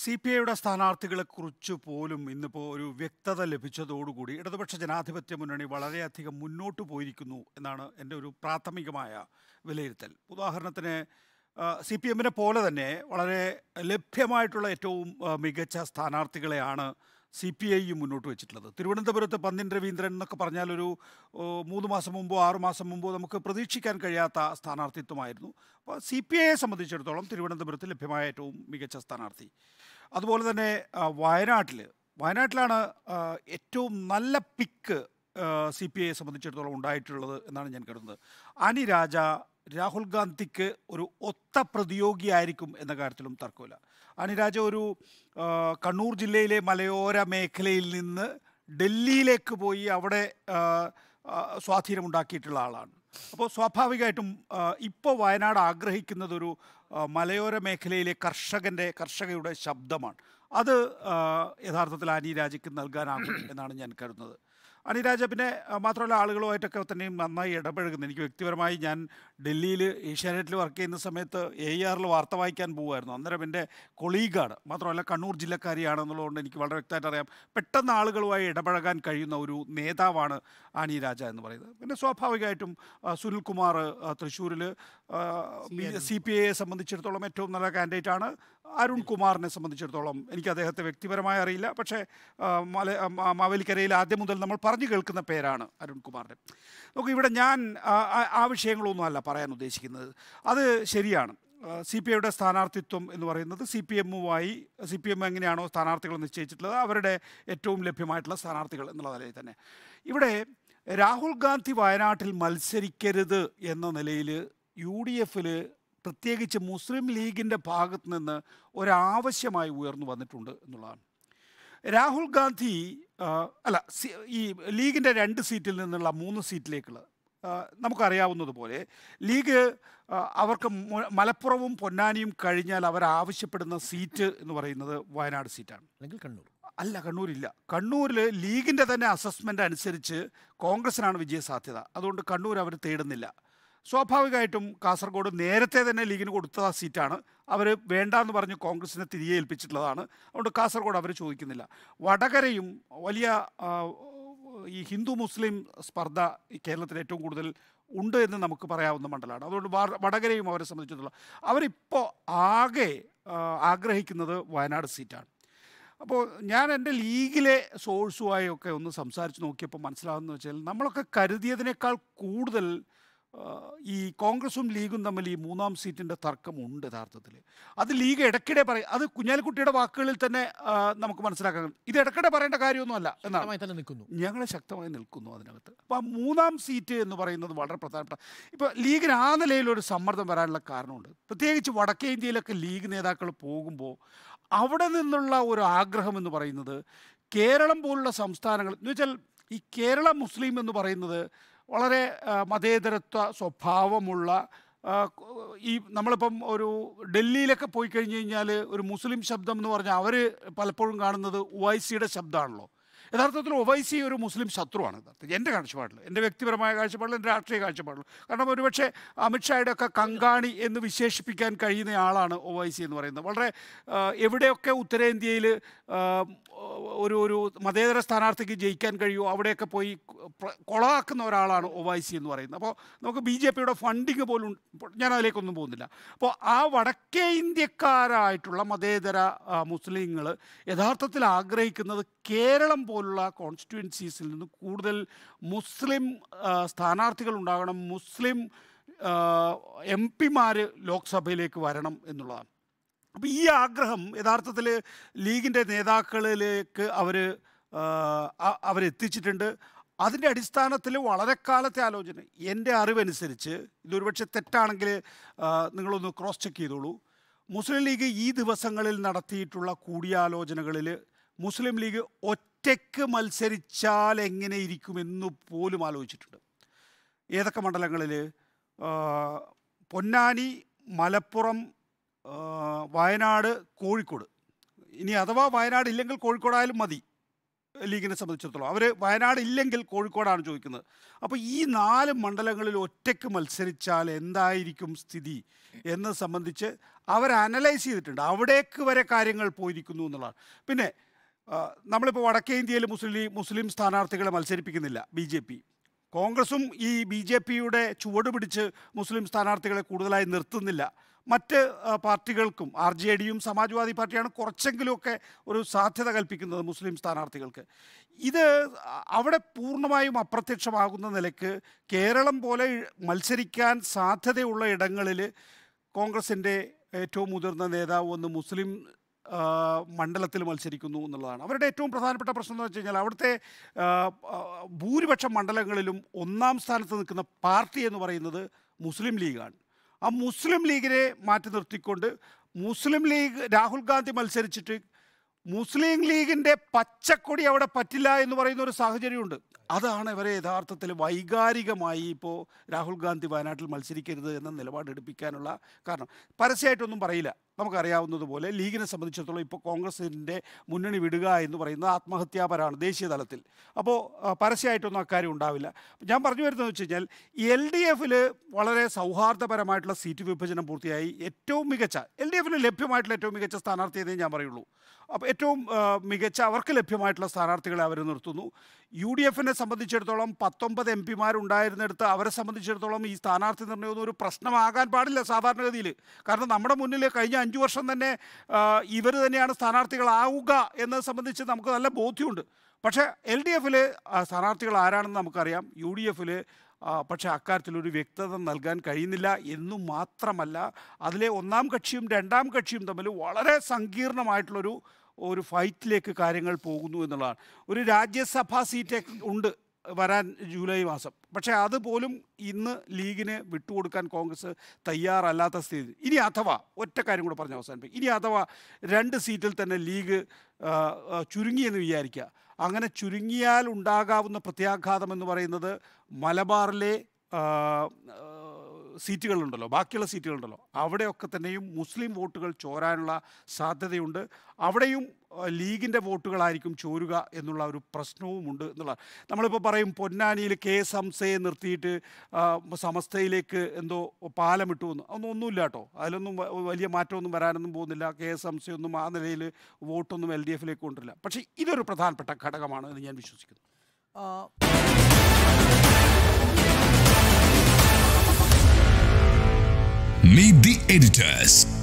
C P ഐയുടെ സ്ഥാനാർത്ഥികളെക്കുറിച്ച് പോലും ഇന്നിപ്പോൾ ഒരു വ്യക്തത ലഭിച്ചതോടുകൂടി ഇടതുപക്ഷ ജനാധിപത്യ മുന്നണി വളരെയധികം മുന്നോട്ട് പോയിരിക്കുന്നു എന്നാണ് എൻ്റെ ഒരു പ്രാഥമികമായ വിലയിരുത്തൽ ഉദാഹരണത്തിന് സി പി എമ്മിനെ പോലെ തന്നെ വളരെ ലഭ്യമായിട്ടുള്ള ഏറ്റവും മികച്ച സ്ഥാനാർത്ഥികളെയാണ് സി പി ഐ മുന്നോട്ട് വെച്ചിട്ടുള്ളത് തിരുവനന്തപുരത്ത് പന്തിൻ രവീന്ദ്രൻ എന്നൊക്കെ പറഞ്ഞാൽ ഒരു മൂന്ന് മാസം മുമ്പോ ആറു മാസം മുമ്പോ നമുക്ക് പ്രതീക്ഷിക്കാൻ കഴിയാത്ത സ്ഥാനാർത്ഥിത്വമായിരുന്നു അപ്പോൾ സി പി ഐയെ സംബന്ധിച്ചിടത്തോളം തിരുവനന്തപുരത്ത് ലഭ്യമായ ഏറ്റവും മികച്ച സ്ഥാനാർത്ഥി അതുപോലെ തന്നെ വയനാട്ടിൽ വയനാട്ടിലാണ് ഏറ്റവും നല്ല പിക്ക് സി പി ഐയെ സംബന്ധിച്ചിടത്തോളം ഉണ്ടായിട്ടുള്ളത് എന്നാണ് ഞാൻ കരുതുന്നത് അനിരാജ രാഹുൽ ഗാന്ധിക്ക് ഒരു ഒത്ത പ്രതിയോഗിയായിരിക്കും എന്ന കാര്യത്തിലും തർക്കമില്ല അണിരാജ ഒരു കണ്ണൂർ ജില്ലയിലെ മലയോര മേഖലയിൽ നിന്ന് ഡൽഹിയിലേക്ക് പോയി അവിടെ സ്വാധീനമുണ്ടാക്കിയിട്ടുള്ള ആളാണ് അപ്പോൾ സ്വാഭാവികമായിട്ടും ഇപ്പോൾ വയനാട് ആഗ്രഹിക്കുന്നത് ഒരു മലയോര മേഖലയിലെ കർഷകൻ്റെ കർഷകയുടെ ശബ്ദമാണ് അത് യഥാർത്ഥത്തിൽ അനി രാജയ്ക്ക് നൽകാനാകും എന്നാണ് ഞാൻ കരുതുന്നത് അനിരാജ പിന്നെ മാത്രമല്ല ആളുകളുമായിട്ടൊക്കെ തന്നെയും നന്നായി ഇടപഴകുന്നു എനിക്ക് വ്യക്തിപരമായി ഞാൻ ഡൽഹിയിൽ ഏഷ്യാനെറ്റിൽ വർക്ക് ചെയ്യുന്ന സമയത്ത് എ ആറിൽ വാർത്ത വായിക്കാൻ പോകുമായിരുന്നു അന്നേരം എൻ്റെ കൊളീഗാണ് മാത്രമല്ല കണ്ണൂർ ജില്ലക്കാരിയാണെന്നുള്ളതുകൊണ്ട് എനിക്ക് വളരെ വ്യക്തമായിട്ട് അറിയാം പെട്ടെന്ന് ആളുകളുമായി ഇടപഴകാൻ കഴിയുന്ന ഒരു നേതാവാണ് അനിരാജ എന്ന് പറയുന്നത് പിന്നെ സ്വാഭാവികമായിട്ടും സുനിൽകുമാർ തൃശ്ശൂരിൽ സി പി ഐയെ സംബന്ധിച്ചിടത്തോളം ഏറ്റവും നല്ല കാൻഡിഡേറ്റ് ആണ് അരുൺ കുമാറിനെ സംബന്ധിച്ചിടത്തോളം എനിക്ക് അദ്ദേഹത്തെ വ്യക്തിപരമായി അറിയില്ല പക്ഷേ മല മാവേലിക്കരയിൽ ആദ്യം മുതൽ നമ്മൾ പറഞ്ഞു കേൾക്കുന്ന പേരാണ് അരുൺകുമാറിൻ്റെ നോക്കൂ ഇവിടെ ഞാൻ ആ വിഷയങ്ങളൊന്നുമല്ല പറയാൻ ഉദ്ദേശിക്കുന്നത് അത് ശരിയാണ് സി പി ഐയുടെ സ്ഥാനാർത്ഥിത്വം എന്ന് പറയുന്നത് സി പി എമ്മുമായി സി പി എം എങ്ങനെയാണോ സ്ഥാനാർത്ഥികൾ നിശ്ചയിച്ചിട്ടുള്ളത് അവരുടെ ഏറ്റവും ലഭ്യമായിട്ടുള്ള സ്ഥാനാർത്ഥികൾ എന്നുള്ള നിലയിൽ തന്നെ ഇവിടെ രാഹുൽ ഗാന്ധി വയനാട്ടിൽ മത്സരിക്കരുത് എന്ന നിലയിൽ യു ഡി എഫിൽ പ്രത്യേകിച്ച് മുസ്ലിം ലീഗിൻ്റെ ഭാഗത്ത് നിന്ന് ഒരാവശ്യമായി ഉയർന്നു വന്നിട്ടുണ്ട് എന്നുള്ളതാണ് രാഹുൽ ഗാന്ധി അല്ല ഈ ലീഗിൻ്റെ രണ്ട് സീറ്റിൽ നിന്നുള്ള മൂന്ന് സീറ്റിലേക്കുള്ള നമുക്കറിയാവുന്നതുപോലെ ലീഗ് അവർക്ക് മലപ്പുറവും പൊന്നാനിയും കഴിഞ്ഞാൽ അവർ ആവശ്യപ്പെടുന്ന സീറ്റ് എന്ന് പറയുന്നത് വയനാട് സീറ്റാണ് അല്ലെങ്കിൽ കണ്ണൂർ അല്ല കണ്ണൂരില്ല കണ്ണൂരിൽ ലീഗിൻ്റെ തന്നെ അസസ്മെൻ്റ് അനുസരിച്ച് കോൺഗ്രസിനാണ് വിജയസാധ്യത അതുകൊണ്ട് കണ്ണൂർ അവർ തേടുന്നില്ല സ്വാഭാവികമായിട്ടും കാസർഗോഡ് നേരത്തെ തന്നെ ലീഗിന് കൊടുത്ത ആ സീറ്റാണ് അവർ വേണ്ടാന്ന് പറഞ്ഞ് കോൺഗ്രസിനെ തിരികെ ഏൽപ്പിച്ചിട്ടുള്ളതാണ് അതുകൊണ്ട് കാസർഗോഡ് അവർ ചോദിക്കുന്നില്ല വടകരയും വലിയ ഈ ഹിന്ദു മുസ്ലിം സ്പർദ്ധ കേരളത്തിൽ ഏറ്റവും കൂടുതൽ ഉണ്ട് എന്ന് നമുക്ക് പറയാവുന്ന മണ്ഡലമാണ് അതുകൊണ്ട് വടകരയും അവരെ സംബന്ധിച്ചിടത്തോളം അവരിപ്പോൾ ആകെ ആഗ്രഹിക്കുന്നത് വയനാട് സീറ്റാണ് അപ്പോൾ ഞാൻ എൻ്റെ ലീഗിലെ സോഴ്സുമായൊക്കെ ഒന്ന് സംസാരിച്ച് നോക്കിയപ്പോൾ മനസ്സിലാവുന്ന വെച്ചാൽ നമ്മളൊക്കെ കരുതിയതിനേക്കാൾ കൂടുതൽ ഈ കോൺഗ്രസും ലീഗും തമ്മിൽ ഈ മൂന്നാം സീറ്റിൻ്റെ തർക്കമുണ്ട് യഥാർത്ഥത്തിൽ അത് ലീഗ് ഇടയ്ക്കിടെ പറയും അത് കുഞ്ഞാലിക്കുട്ടിയുടെ വാക്കുകളിൽ തന്നെ നമുക്ക് മനസ്സിലാക്കാൻ ഇത് ഇടയ്ക്കിടെ പറയേണ്ട കാര്യമൊന്നുമല്ല എന്നാണ് ഞങ്ങൾ ശക്തമായി നിൽക്കുന്നു അതിനകത്ത് അപ്പോൾ ആ മൂന്നാം സീറ്റ് എന്ന് പറയുന്നത് വളരെ പ്രധാനപ്പെട്ട ഇപ്പോൾ ലീഗിന് ആ നിലയിൽ ഒരു സമ്മർദ്ദം വരാനുള്ള കാരണമുണ്ട് പ്രത്യേകിച്ച് വടക്കേ ഇന്ത്യയിലൊക്കെ ലീഗ് നേതാക്കൾ പോകുമ്പോൾ അവിടെ നിന്നുള്ള ഒരു ആഗ്രഹം എന്ന് പറയുന്നത് കേരളം പോലുള്ള സംസ്ഥാനങ്ങൾ എന്ന് വെച്ചാൽ ഈ കേരള മുസ്ലിം എന്ന് പറയുന്നത് വളരെ മതേതരത്വ സ്വഭാവമുള്ള ഈ നമ്മളിപ്പം ഒരു ഡൽഹിയിലൊക്കെ പോയി കഴിഞ്ഞ് കഴിഞ്ഞാൽ ഒരു മുസ്ലിം ശബ്ദം എന്ന് പറഞ്ഞാൽ അവർ പലപ്പോഴും കാണുന്നത് ഒ ഐ സിയുടെ ശബ്ദമാണല്ലോ യഥാർത്ഥത്തിൽ ഒവൈസി ഒരു മുസ്ലിം ശത്രുവാണ് യഥാർത്ഥത്തിൽ എൻ്റെ കാഴ്ചപ്പാടിൽ എൻ്റെ വ്യക്തിപരമായ കാഴ്ചപ്പാടിൽ എൻ്റെ രാഷ്ട്രീയ കാഴ്ചപ്പാടിൽ കാരണം ഒരുപക്ഷെ അമിത്ഷായുടെ ഒക്കെ കങ്കാണി എന്ന് വിശേഷിപ്പിക്കാൻ കഴിയുന്ന ആളാണ് ഒവൈസി എന്ന് പറയുന്നത് വളരെ എവിടെയൊക്കെ ഉത്തരേന്ത്യയിൽ ഒരു ഒരു മതേതര സ്ഥാനാർത്ഥിക്ക് ജയിക്കാൻ കഴിയുമോ അവിടെയൊക്കെ പോയി കൊളാക്കുന്ന ഒരാളാണ് ഒവൈസി എന്ന് പറയുന്നത് അപ്പോൾ നമുക്ക് ബി ജെ പിയുടെ ഫണ്ടിങ് പോലും ഞാൻ അതിലേക്കൊന്നും പോകുന്നില്ല അപ്പോൾ ആ വടക്കേ ഇന്ത്യക്കാരായിട്ടുള്ള മതേതര മുസ്ലിങ്ങൾ യഥാർത്ഥത്തിൽ ആഗ്രഹിക്കുന്നത് കേരളം പോലുള്ള കോൺസ്റ്റിറ്റ്യുവൻസീസിൽ നിന്ന് കൂടുതൽ മുസ്ലിം സ്ഥാനാർത്ഥികൾ ഉണ്ടാകണം മുസ്ലിം എം പിമാർ ലോക്സഭയിലേക്ക് വരണം എന്നുള്ളതാണ് അപ്പോൾ ഈ ആഗ്രഹം യഥാർത്ഥത്തിൽ ലീഗിൻ്റെ നേതാക്കളിലേക്ക് അവർ അവരെത്തിച്ചിട്ടുണ്ട് അതിൻ്റെ അടിസ്ഥാനത്തിൽ വളരെ കാലത്തെ ആലോചന എൻ്റെ അറിവനുസരിച്ച് ഇതൊരുപക്ഷെ തെറ്റാണെങ്കിൽ നിങ്ങളൊന്ന് ക്രോസ് ചെക്ക് ചെയ്തോളൂ മുസ്ലിം ലീഗ് ഈ ദിവസങ്ങളിൽ നടത്തിയിട്ടുള്ള കൂടിയാലോചനകളിൽ മുസ്ലിം ലീഗ് ഒറ്റ ഒറ്റയ്ക്ക് മത്സരിച്ചാൽ എങ്ങനെ ഇരിക്കുമെന്ന് പോലും ആലോചിച്ചിട്ടുണ്ട് ഏതൊക്കെ മണ്ഡലങ്ങളിൽ പൊന്നാനി മലപ്പുറം വയനാട് കോഴിക്കോട് ഇനി അഥവാ വയനാട് ഇല്ലെങ്കിൽ കോഴിക്കോടായാലും മതി ലീഗിനെ സംബന്ധിച്ചിടത്തോളം അവർ വയനാട് ഇല്ലെങ്കിൽ കോഴിക്കോടാണ് ചോദിക്കുന്നത് അപ്പോൾ ഈ നാല് മണ്ഡലങ്ങളിൽ ഒറ്റയ്ക്ക് മത്സരിച്ചാൽ എന്തായിരിക്കും സ്ഥിതി എന്നത് സംബന്ധിച്ച് അവർ അനലൈസ് ചെയ്തിട്ടുണ്ട് അവിടേക്ക് വരെ കാര്യങ്ങൾ പോയിരിക്കുന്നു എന്നുള്ളതാണ് പിന്നെ നമ്മളിപ്പോൾ വടക്കേ ഇന്ത്യയിൽ മുസ്ലിം മുസ്ലിം സ്ഥാനാർത്ഥികളെ മത്സരിപ്പിക്കുന്നില്ല ബി ജെ പി കോൺഗ്രസും ഈ ബി ജെ പിയുടെ ചുവട് പിടിച്ച് മുസ്ലിം സ്ഥാനാർത്ഥികളെ കൂടുതലായി നിർത്തുന്നില്ല മറ്റ് പാർട്ടികൾക്കും ആർ ജെ ഡിയും സമാജ്വാദി പാർട്ടിയാണ് കുറച്ചെങ്കിലുമൊക്കെ ഒരു സാധ്യത കൽപ്പിക്കുന്നത് മുസ്ലിം സ്ഥാനാർത്ഥികൾക്ക് ഇത് അവിടെ പൂർണ്ണമായും അപ്രത്യക്ഷമാകുന്ന നിലയ്ക്ക് കേരളം പോലെ മത്സരിക്കാൻ സാധ്യതയുള്ള ഇടങ്ങളിൽ കോൺഗ്രസിൻ്റെ ഏറ്റവും മുതിർന്ന നേതാവ് ഒന്ന് മുസ്ലിം മണ്ഡലത്തിൽ മത്സരിക്കുന്നു എന്നുള്ളതാണ് അവരുടെ ഏറ്റവും പ്രധാനപ്പെട്ട പ്രശ്നം എന്ന് വെച്ച് കഴിഞ്ഞാൽ അവിടുത്തെ ഭൂരിപക്ഷ മണ്ഡലങ്ങളിലും ഒന്നാം സ്ഥാനത്ത് നിൽക്കുന്ന പാർട്ടി എന്ന് പറയുന്നത് മുസ്ലിം ലീഗാണ് ആ മുസ്ലിം ലീഗിനെ മാറ്റി നിർത്തിക്കൊണ്ട് മുസ്ലിം ലീഗ് രാഹുൽ ഗാന്ധി മത്സരിച്ചിട്ട് മുസ്ലിം ലീഗിൻ്റെ പച്ചക്കൊടി അവിടെ പറ്റില്ല എന്ന് പറയുന്ന ഒരു സാഹചര്യമുണ്ട് അതാണ് ഇവരെ യഥാർത്ഥത്തിൽ വൈകാരികമായി ഇപ്പോൾ രാഹുൽ ഗാന്ധി വയനാട്ടിൽ മത്സരിക്കരുത് എന്ന നിലപാടെടുപ്പിക്കാനുള്ള കാരണം പരസ്യമായിട്ടൊന്നും പറയില്ല നമുക്കറിയാവുന്നതുപോലെ ലീഗിനെ സംബന്ധിച്ചിടത്തോളം ഇപ്പോൾ കോൺഗ്രസിൻ്റെ മുന്നണി വിടുക എന്ന് പറയുന്നത് ആത്മഹത്യാപരമാണ് ദേശീയ തലത്തിൽ അപ്പോൾ പരസ്യമായിട്ടൊന്നും അക്കാര്യം ഉണ്ടാവില്ല ഞാൻ പറഞ്ഞു വരുന്നതെന്ന് വെച്ച് കഴിഞ്ഞാൽ എൽ ഡി എഫിൽ വളരെ സൗഹാർദ്ദപരമായിട്ടുള്ള സീറ്റ് വിഭജനം പൂർത്തിയായി ഏറ്റവും മികച്ച എൽ ഡി എഫിന് ലഭ്യമായിട്ടുള്ള ഏറ്റവും മികച്ച സ്ഥാനാർത്ഥി എന്നേ ഞാൻ പറയുള്ളൂ അപ്പോൾ ഏറ്റവും മികച്ച അവർക്ക് ലഭ്യമായിട്ടുള്ള സ്ഥാനാർത്ഥികളെ അവർ നിർത്തുന്നു യു ഡി എഫിനെ സംബന്ധിച്ചിടത്തോളം പത്തൊമ്പത് എം പിമാരുണ്ടായിരുന്നിടത്ത് അവരെ സംബന്ധിച്ചിടത്തോളം ഈ സ്ഥാനാർത്ഥി നിർണ്ണയമൊന്നും ഒരു പ്രശ്നമാകാൻ പാടില്ല സാധാരണഗതിയിൽ കാരണം നമ്മുടെ മുന്നിൽ കഴിഞ്ഞ അഞ്ച് വർഷം തന്നെ ഇവർ തന്നെയാണ് സ്ഥാനാർത്ഥികളാവുക എന്നത് സംബന്ധിച്ച് നമുക്ക് നല്ല ബോധ്യമുണ്ട് പക്ഷേ എൽ ഡി എഫിൽ സ്ഥാനാർത്ഥികൾ ആരാണെന്ന് നമുക്കറിയാം യു ഡി എഫിൽ പക്ഷേ അക്കാര്യത്തിലൊരു വ്യക്തത നൽകാൻ കഴിയുന്നില്ല എന്നു മാത്രമല്ല അതിലെ ഒന്നാം കക്ഷിയും രണ്ടാം കക്ഷിയും തമ്മിൽ വളരെ സങ്കീർണമായിട്ടുള്ളൊരു ഒരു ഫൈറ്റിലേക്ക് കാര്യങ്ങൾ പോകുന്നു എന്നുള്ളതാണ് ഒരു രാജ്യസഭാ സീറ്റ് ഉണ്ട് വരാൻ ജൂലൈ മാസം പക്ഷേ അതുപോലും ഇന്ന് ലീഗിന് വിട്ടുകൊടുക്കാൻ കോൺഗ്രസ് തയ്യാറല്ലാത്ത സ്ഥിതി ഇനി അഥവാ ഒറ്റ കാര്യം കൂടെ പറഞ്ഞ അവസാനിപ്പിക്കും ഇനി അഥവാ രണ്ട് സീറ്റിൽ തന്നെ ലീഗ് ചുരുങ്ങിയെന്ന് വിചാരിക്കുക അങ്ങനെ ചുരുങ്ങിയാൽ ഉണ്ടാകാവുന്ന പ്രത്യാഘാതം എന്ന് പറയുന്നത് മലബാറിലെ സീറ്റുകളുണ്ടല്ലോ ബാക്കിയുള്ള സീറ്റുകളുണ്ടല്ലോ അവിടെയൊക്കെ തന്നെയും മുസ്ലിം വോട്ടുകൾ ചോരാനുള്ള സാധ്യതയുണ്ട് അവിടെയും ലീഗിൻ്റെ വോട്ടുകളായിരിക്കും ചോരുക എന്നുള്ള ഒരു പ്രശ്നവുമുണ്ട് എന്നുള്ള നമ്മളിപ്പോൾ പറയും പൊന്നാനിയിൽ കെ ഹംസയെ നിർത്തിയിട്ട് സമസ്തയിലേക്ക് എന്തോ പാലമിട്ടു എന്ന് അതൊന്നും ഒന്നുമില്ല കേട്ടോ അതിലൊന്നും വലിയ മാറ്റമൊന്നും വരാനൊന്നും പോകുന്നില്ല കെ ഹംസയൊന്നും ആ നിലയിൽ വോട്ടൊന്നും എൽ ഡി എഫിലേക്ക് കൊണ്ടില്ല പക്ഷേ ഇതൊരു പ്രധാനപ്പെട്ട ഘടകമാണ് എന്ന് ഞാൻ വിശ്വസിക്കുന്നു Meet the editors.